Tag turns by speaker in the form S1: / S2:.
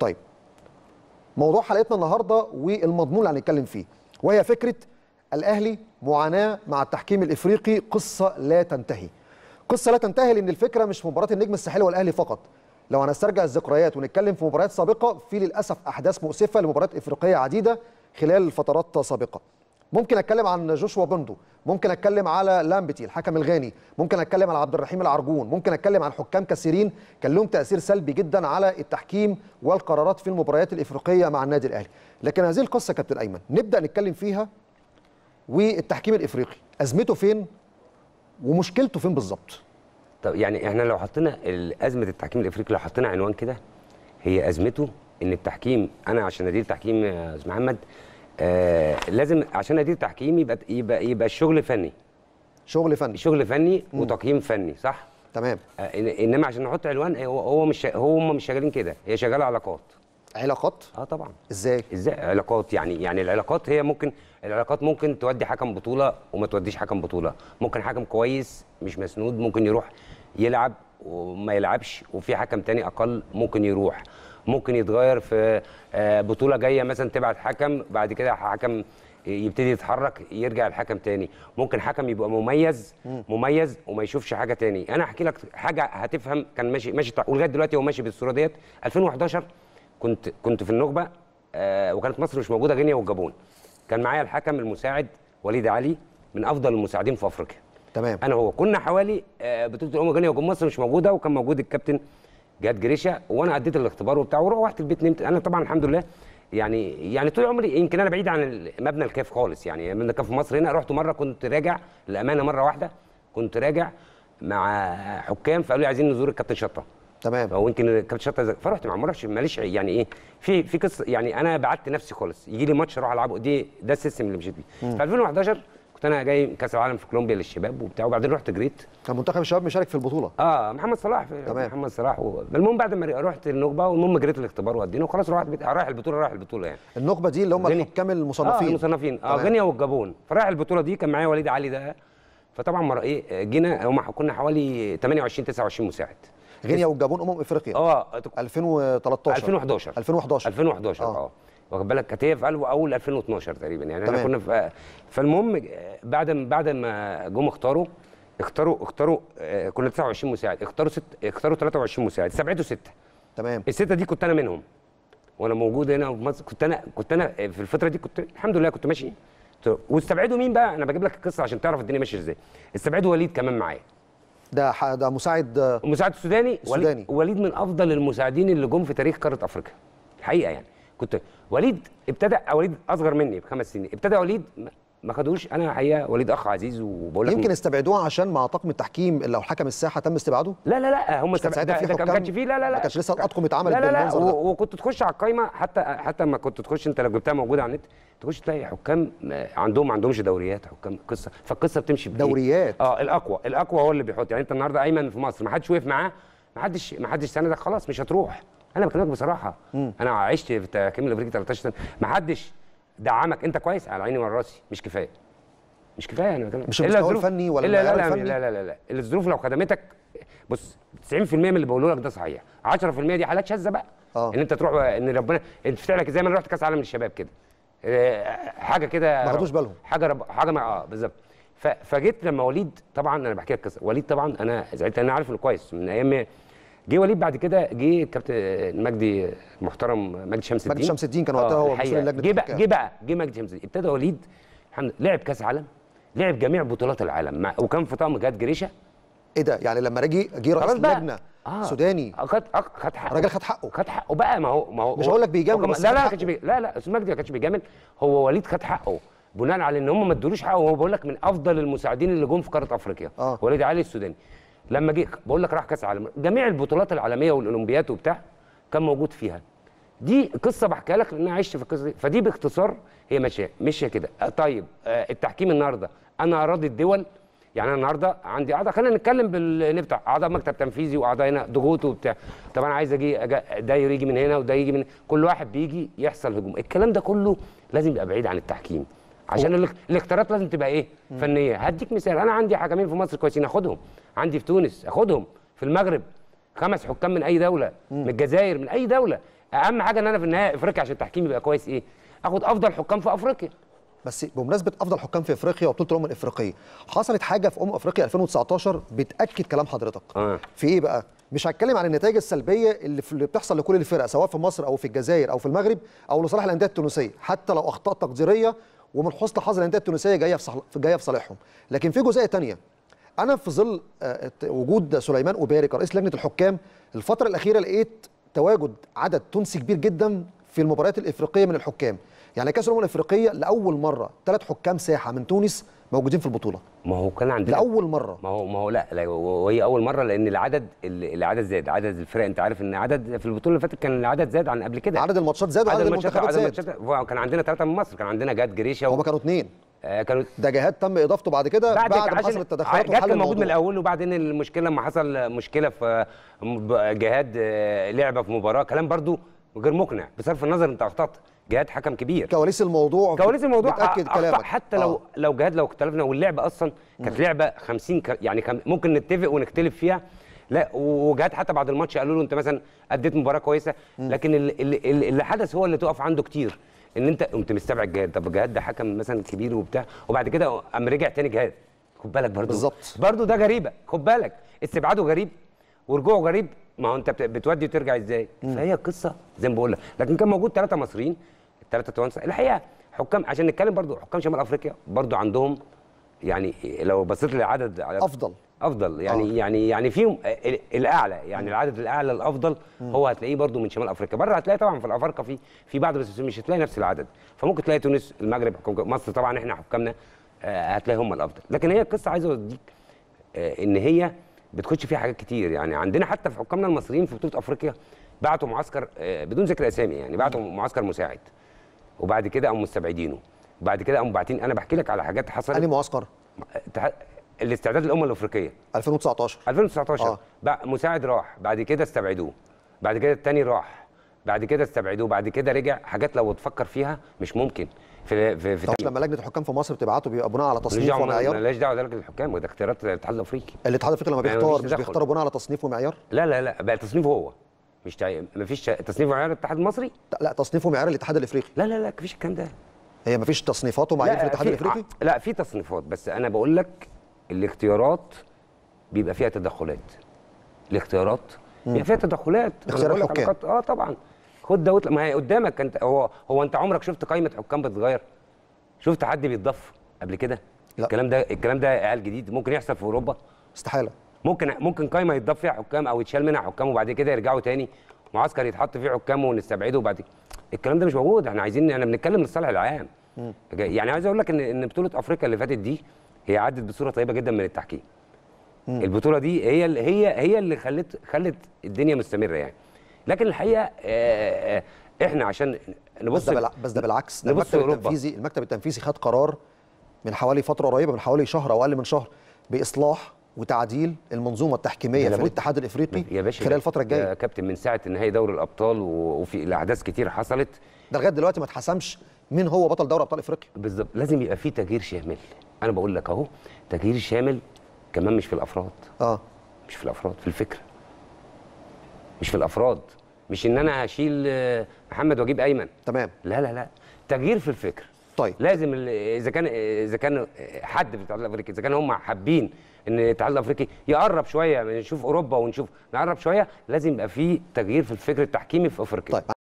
S1: طيب موضوع حلقتنا النهارده والمضمون اللي هنتكلم فيه وهي فكره الاهلي معاناه مع التحكيم الافريقي قصه لا تنتهي قصه لا تنتهي لان الفكره مش مباراه النجم الساحلي والاهلي فقط لو هنسترجع الذكريات ونتكلم في مباريات سابقه في للاسف احداث مؤسفه لمباريات افريقيه عديده خلال فترات سابقه ممكن اتكلم عن جوشوا بندو ممكن اتكلم على لامبتي الحكم الغاني ممكن اتكلم على عبد الرحيم العرجون ممكن اتكلم عن حكام كثيرين كان لهم تاثير سلبي جدا على التحكيم والقرارات في المباريات الافريقيه مع النادي الاهلي لكن هذه القصه كابتن ايمن نبدا نتكلم فيها والتحكيم الافريقي ازمته فين ومشكلته فين بالظبط
S2: طب يعني احنا لو حطينا ازمه التحكيم الافريقي لو حطينا عنوان كده هي ازمته ان التحكيم انا عشان ادير تحكيم يا استاذ محمد آه لازم عشان ادير تحكيم يبقى يبقى يبقى الشغل فني شغل فني شغل فني مم. وتقييم فني صح تمام آه انما عشان نحط عنوان آه، هو هو مش هو هم مش شغالين كده هي شغاله علاقات
S1: علاقات اه طبعا
S2: ازاي ازاي علاقات يعني يعني العلاقات هي ممكن العلاقات ممكن تودي حكم بطوله وما توديش حكم بطوله ممكن حكم كويس مش مسنود ممكن يروح يلعب وما يلعبش وفي حكم تاني اقل ممكن يروح ممكن يتغير في آه، بطوله جايه مثلا تبعت حكم بعد كده حكم يبتدي يتحرك يرجع الحكم تاني ممكن حكم يبقى مميز مميز وما يشوفش حاجه تاني انا احكي لك حاجه هتفهم كان ماشي ماشي طيب. ولغايه دلوقتي هو ماشي بالصوره ديت 2011 كنت كنت في النخبه آه، وكانت مصر مش موجوده غينيا والجابون كان معايا الحكم المساعد وليد علي من افضل المساعدين في افريقيا تمام انا هو كنا حوالي آه، بطوله الامم غينيا وجابون مصر مش موجوده وكان موجود الكابتن جت جريشه وانا عديت الاختبار وبتاع وروحت البيت نمت انا طبعا الحمد لله يعني يعني طول عمري يمكن انا بعيد عن مبنى الكاف خالص يعني مبنى الكاف في مصر هنا رحت مره كنت راجع للامانه مره واحده كنت راجع مع حكام فقالوا لي عايزين نزور الكابتن شطه تمام هو يمكن الكابتن شطه فرحت مع مرش ماليش يعني ايه في في قصه يعني انا بعدت نفسي خالص يجي لي ماتش اروح العبه دي ده السيستم اللي مشيت بيه في 2011 كنت انا جاي كاس العالم في كولومبيا للشباب وبتاع وبعدين رحت جريت كان منتخب الشباب مشارك في البطوله اه محمد صلاح تمام محمد صلاح و... المهم بعد ما رحت النخبه والمهم جريت الاختبار وقدينا وخلاص رحت بت... رايح البطوله رايح البطوله يعني النخبه دي اللي هم الحكام آه، المصنفين اه المصنفين اه غينيا والجابون فرايح البطوله دي كان معايا وليد علي ده فطبعا مر... ايه جينا هم كنا حوالي 28 29 مساعد
S1: غينيا والجابون امم افريقيا اه 2013 2011
S2: 2011 2011 اه, 2011. آه. واخد بالك كانت هي في اول 2012 تقريبا يعني احنا كنا في آه، فالمهم آه، بعد ما بعد ما جم اختاروا اختاروا اختاروا آه، كنا 29 مساعد اختاروا ست اختاروا 23 مساعد سبعته سته تمام السته دي كنت انا منهم وانا موجود هنا في مصر كنت انا كنت انا في الفتره دي كنت الحمد لله كنت ماشي واستبعدوا مين بقى انا بجيب لك القصه عشان تعرف الدنيا ماشيه ازاي استبعدوا وليد كمان معايا
S1: ده ده مساعد مساعد سوداني السوداني.
S2: وليد, وليد من افضل المساعدين اللي جم في تاريخ قاره افريقيا الحقيقه يعني كنت وليد ابتدى وليد اصغر مني بخمس سنين ابتدى وليد ما خدوش انا الحقيقه وليد اخ عزيز وبقول لك يمكن
S1: استبعدوه عشان مع طاقم التحكيم لو حكم الساحه تم استبعاده لا لا لا هم استبعدوا ده, ما كانش فيه لا لا لا ما كانش لسه الاطقم اتعملت لا لا لا
S2: وكنت تخش على القايمه حتى حتى ما كنت تخش انت لو جبتها موجوده على النت تخش تلاقي حكام عندهم ما عندهمش دوريات حكام قصه فالقصه بتمشي بديه. دوريات اه الاقوى الاقوى هو اللي بيحط يعني انت النهارده ايمن في مصر ما حدش وقف معاه ما حدش ما حدش سندك خلاص مش هتروح انا بكلمك بصراحه مم. انا عشت في التكامل الافريقي 13 سنه ما حدش دعمك انت كويس على عيني وعلى راسي مش كفايه مش كفايه يعني انا بكلمك مش الا الظروف فني ولا لا لا, لا لا لا لا لا الظروف لو خدمتك بص 90% من اللي بقوله لك ده صحيح 10% دي حالات شاذه بقى أوه. ان انت تروح ان ربنا انت تفتح لك زي ما انا رحت كاس عالم للشباب كده آه، حاجه كده ما خدوش بالهم حاجه رب... حاجه مع... اه بالظبط ف... فجيت لما وليد طبعا انا بحكي لك قصه وليد طبعا انا زعلت انا عارف انه كويس من ايام جه وليد بعد كده جه كابتن المجدي المحترم مجدي شمس الدين مجدي شمس الدين كان وقتها هو مسؤول اللجنه جه بقى جه بقى جه مجدي شمس الدين ابتدى وليد الحمد لله لعب كاس عالم لعب جميع بطولات العالم وكان في طقم جهاد جريشه ايه ده يعني لما رجي جه رئيس لجنه آه سوداني آه، خد آه، خد حقه الراجل خد حقه خد حقه بقى ما هو ما هو مش هقول لك بيجامل بس لا لا كانش لا لا استاذ مجدي ما كانش بيجامل هو وليد خد حقه بناء على ان هم ما ادولوش حقه هو بقول لك من افضل المساعدين اللي جم في قاره افريقيا آه. وليد علي السوداني لما جه بقول لك راح كاس العالم جميع البطولات العالميه والاولمبيات وبتاع كان موجود فيها دي قصه بحكيها لك لان انا عشت في القصه دي فدي باختصار هي ماشيه ماشيه كده آه، طيب آه، التحكيم النهارده انا اراضي الدول يعني انا النهارده عندي اعضاء خلينا نتكلم بتاع اعضاء مكتب تنفيذي واعضاء هنا ضغوط وبتاع طب انا عايز اجي ده يجي من هنا وده يجي من كل واحد بيجي يحصل هجوم الكلام ده كله لازم يبقى بعيد عن التحكيم عشان الاختيارات لازم تبقى ايه فنيه هديك مثال انا عندي حكمين في مصر كويسين اخدهم عندي في تونس اخدهم في المغرب خمس حكام من اي دوله مم. من الجزائر من اي دوله اهم
S1: حاجه ان انا في النهايه افريقيا عشان التحكيم يبقى كويس ايه اخد افضل حكام في افريقيا بس بمناسبه افضل حكام في افريقيا وبطوله الامم الافريقيه حصلت حاجه في امم افريقيا 2019 بتاكد كلام حضرتك آه. في ايه بقى مش هتكلم عن النتائج السلبيه اللي, اللي بتحصل لكل الفرق سواء في مصر او في الجزائر او في المغرب او لصالح الانديه التونسيه حتى لو اخطاء تقديريه ومن حسن حظ الانديه التونسيه جايه في صح... جايه في صالحهم لكن في جزئيه ثانيه انا في ظل آه، وجود سليمان ابارك رئيس لجنه الحكام الفتره الاخيره لقيت تواجد عدد تونسي كبير جدا في المباريات الافريقيه من الحكام يعني كاس الامم الافريقيه لاول مره ثلاث حكام ساحه من تونس موجودين في البطوله ما هو كان عندنا لاول
S2: مره ما هو ما هو لا, وهي اول مره لان العدد العدد زاد عدد الفرق انت عارف ان عدد في البطوله اللي فاتت كان العدد زاد عن قبل
S1: كده عدد الماتشات زاد وعدد المنتخبات زاد عدد
S2: الماتشات كان عندنا ثلاثه من مصر كان عندنا جهاد جريشه هما كانوا اثنين
S1: آه، كانوا ده جهاد تم اضافته بعد كده بعد, بعد ما حصل التدخلات وحل كان موجود من
S2: الاول وبعدين المشكله لما حصل مشكله في جهاد آه، لعبه في مباراه كلام برضو غير مقنع بصرف النظر انت اخطات جهاد حكم كبير
S1: كواليس الموضوع كواليس الموضوع بتاكد كلامك حتى لو آه.
S2: لو جهاد لو اختلفنا واللعبه اصلا كانت لعبه 50 ك... يعني كان ممكن نتفق ونختلف فيها لا وجهاد حتى بعد الماتش قالوا له انت مثلا اديت مباراه كويسه لكن اللي, اللي حدث هو اللي تقف عنده كتير ان انت قمت مستبعد جهاد طب جهاد ده حكم مثلا كبير وبتاع وبعد كده قام رجع تاني جهاد خد بالك برضه بالظبط برضه ده غريبه خد بالك استبعاده غريب ورجوعه غريب ما هو انت بتودي وترجع ازاي؟ فهي قصه زي ما بقول لك، لكن كان موجود ثلاثه مصريين ثلاثه توانسه الحقيقه حكام عشان نتكلم برضو حكام شمال افريقيا برضو عندهم يعني لو بصيت للعدد افضل افضل يعني أوه. يعني يعني فيهم الاعلى يعني العدد الاعلى الافضل هو هتلاقيه برضو من شمال افريقيا بره هتلاقي طبعا في الافارقه في في بعض بس مش هتلاقي نفس العدد فممكن تلاقي تونس المغرب مصر طبعا احنا حكامنا آه، هتلاقي هم الافضل لكن هي القصه عايز اوديك آه، ان هي بتخش فيها حاجات كتير يعني عندنا حتى في حكامنا المصريين في بطوله افريقيا بعتوا معسكر آه، بدون ذكر اسامي يعني بعتوا معسكر مساعد وبعد كده قاموا مستبعدينه بعد كده قاموا باعتين انا بحكي لك على حاجات حصلت انهي معسكر؟ الاستعداد للامم الافريقيه 2019 2019 آه. بقى مساعد راح بعد كده استبعدوه بعد كده الثاني راح بعد كده استبعدوه بعد كده رجع حاجات لو تفكر فيها مش ممكن في في في طب لما
S1: لجنه الحكام في مصر بتبعته بيبقى بناء على تصنيف ومعيار مالهاش
S2: دعوه لجنه الحكام وده اختيارات الاتحاد الافريقي الاتحاد الافريقي لما يعني بيختار مش بيختار
S1: بناء على تصنيف ومعيار
S2: لا لا لا بقى تصنيف هو مش تع... مفيش تصنيف معيار الاتحاد المصري
S1: لا تصنيفه معيار الاتحاد الافريقي لا لا لا مفيش الكلام ده هي مفيش تصنيفات ومعايير في الاتحاد الافريقي
S2: لا في تصنيفات بس انا بقول لك الاختيارات بيبقى فيها تدخلات الاختيارات مم. بيبقى فيها تدخلات اختيار الحكام اه طبعا خد ده ما هي قدامك انت هو هو انت عمرك شفت قائمه حكام بتتغير شفت حد بيتضاف قبل كده لا. الكلام ده الكلام ده عيال جديد ممكن يحصل في اوروبا استحاله ممكن ممكن قايمه يتضاف فيها حكام او يتشال منها حكام وبعد كده يرجعوا تاني معسكر يتحط فيه حكام ونستبعده وبعد كده الكلام ده مش موجود احنا عايزين احنا بنتكلم للصالح العام يعني عايز اقول لك ان ان بطوله افريقيا اللي فاتت دي هي عدت بصوره طيبه جدا من التحكيم البطوله دي هي هي هي اللي خلت خلت الدنيا مستمره يعني لكن الحقيقه آه، آه، احنا عشان نبص بس ده, بس ده بالعكس ده المكتب التنفيذي
S1: المكتب التنفيذي خد قرار من حوالي فتره قريبه من حوالي شهر او اقل من شهر باصلاح وتعديل المنظومه التحكيميه في الاتحاد الافريقي يا
S2: باشا خلال الفتره الجايه يا كابتن من ساعه نهائي دوري الابطال وفي الاحداث كتير حصلت ده لغايه دلوقتي ما اتحسمش مين هو بطل دوري ابطال افريقيا بالظبط لازم يبقى في تغيير شامل انا بقول لك اهو تغيير شامل كمان مش في الافراد اه مش في الافراد في الفكره مش في الافراد مش ان انا هشيل آه، محمد واجيب ايمن تمام لا لا لا تغيير في الفكر طيب لازم اذا كان اذا كان حد في الاتحاد الافريقي اذا كان هم حابين ان الاتحاد الافريقي يقرب شويه نشوف اوروبا ونشوف نقرب شويه لازم يبقى في تغيير في الفكر التحكيمي في افريقيا طيب.